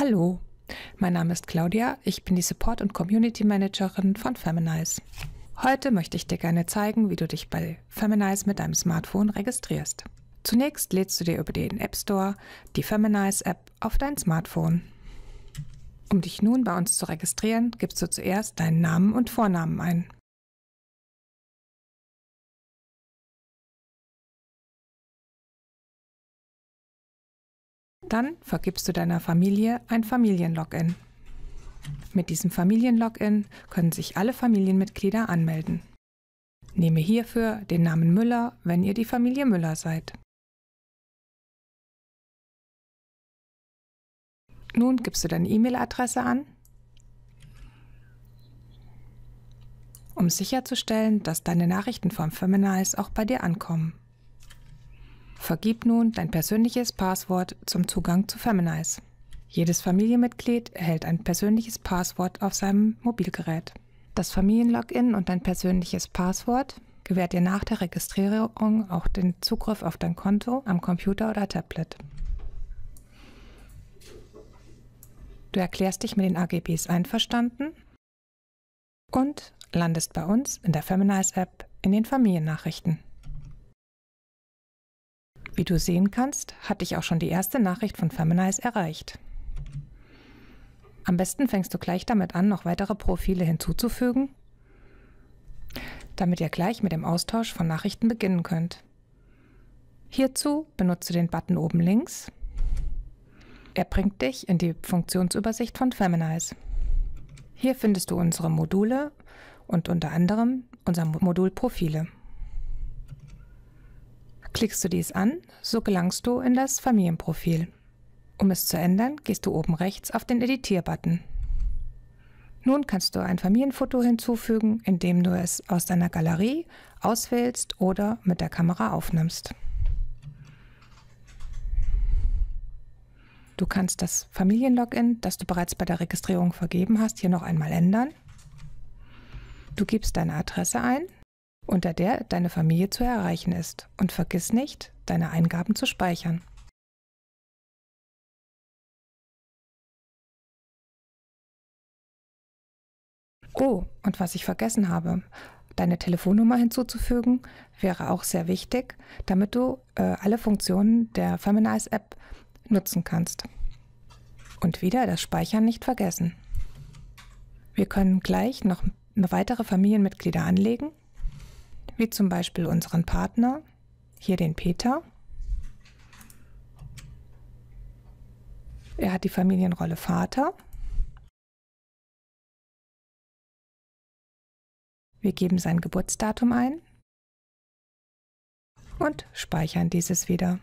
Hallo, mein Name ist Claudia, ich bin die Support- und Community Managerin von Feminize. Heute möchte ich dir gerne zeigen, wie du dich bei Feminize mit deinem Smartphone registrierst. Zunächst lädst du dir über den App Store die Feminize-App auf dein Smartphone. Um dich nun bei uns zu registrieren, gibst du zuerst deinen Namen und Vornamen ein. Dann vergibst du deiner Familie ein Familienlogin. Mit diesem Familienlogin können sich alle Familienmitglieder anmelden. Nehme hierfür den Namen Müller, wenn ihr die Familie Müller seid. Nun gibst du deine E-Mail-Adresse an. Um sicherzustellen, dass deine Nachrichten vom Feminals auch bei dir ankommen. Vergib nun dein persönliches Passwort zum Zugang zu Feminize. Jedes Familienmitglied erhält ein persönliches Passwort auf seinem Mobilgerät. Das Familienlogin und dein persönliches Passwort gewährt dir nach der Registrierung auch den Zugriff auf dein Konto am Computer oder Tablet. Du erklärst dich mit den AGBs einverstanden und landest bei uns in der Feminize-App in den Familiennachrichten. Wie du sehen kannst, hat dich auch schon die erste Nachricht von Feminize erreicht. Am besten fängst du gleich damit an, noch weitere Profile hinzuzufügen, damit ihr gleich mit dem Austausch von Nachrichten beginnen könnt. Hierzu benutze den Button oben links. Er bringt dich in die Funktionsübersicht von Feminize. Hier findest du unsere Module und unter anderem unser Modul Profile. Klickst du dies an, so gelangst du in das Familienprofil. Um es zu ändern, gehst du oben rechts auf den Editier-Button. Nun kannst du ein Familienfoto hinzufügen, indem du es aus deiner Galerie auswählst oder mit der Kamera aufnimmst. Du kannst das Familienlogin, das du bereits bei der Registrierung vergeben hast, hier noch einmal ändern. Du gibst deine Adresse ein, unter der deine Familie zu erreichen ist und vergiss nicht, deine Eingaben zu speichern. Oh, und was ich vergessen habe, deine Telefonnummer hinzuzufügen, wäre auch sehr wichtig, damit du äh, alle Funktionen der Feminize App nutzen kannst. Und wieder das Speichern nicht vergessen. Wir können gleich noch weitere Familienmitglieder anlegen wie zum Beispiel unseren Partner, hier den Peter. Er hat die Familienrolle Vater. Wir geben sein Geburtsdatum ein und speichern dieses wieder.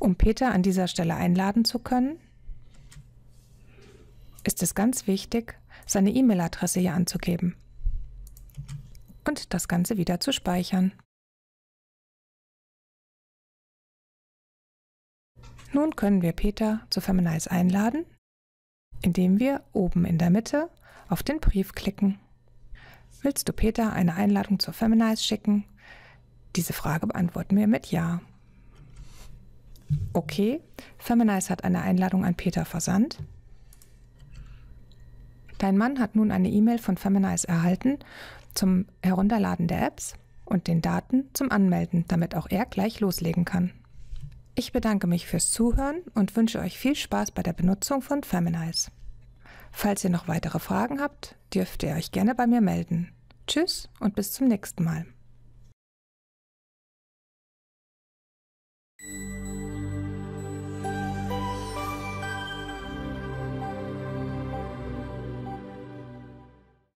Um Peter an dieser Stelle einladen zu können, ist es ganz wichtig, seine E-Mail-Adresse hier anzugeben und das Ganze wieder zu speichern. Nun können wir Peter zu Feminize einladen, indem wir oben in der Mitte auf den Brief klicken. Willst du Peter eine Einladung zur Feminize schicken? Diese Frage beantworten wir mit Ja. Okay. Feminize hat eine Einladung an Peter versandt. Dein Mann hat nun eine E-Mail von Feminize erhalten zum Herunterladen der Apps und den Daten zum Anmelden, damit auch er gleich loslegen kann. Ich bedanke mich fürs Zuhören und wünsche euch viel Spaß bei der Benutzung von Feminize. Falls ihr noch weitere Fragen habt, dürft ihr euch gerne bei mir melden. Tschüss und bis zum nächsten Mal.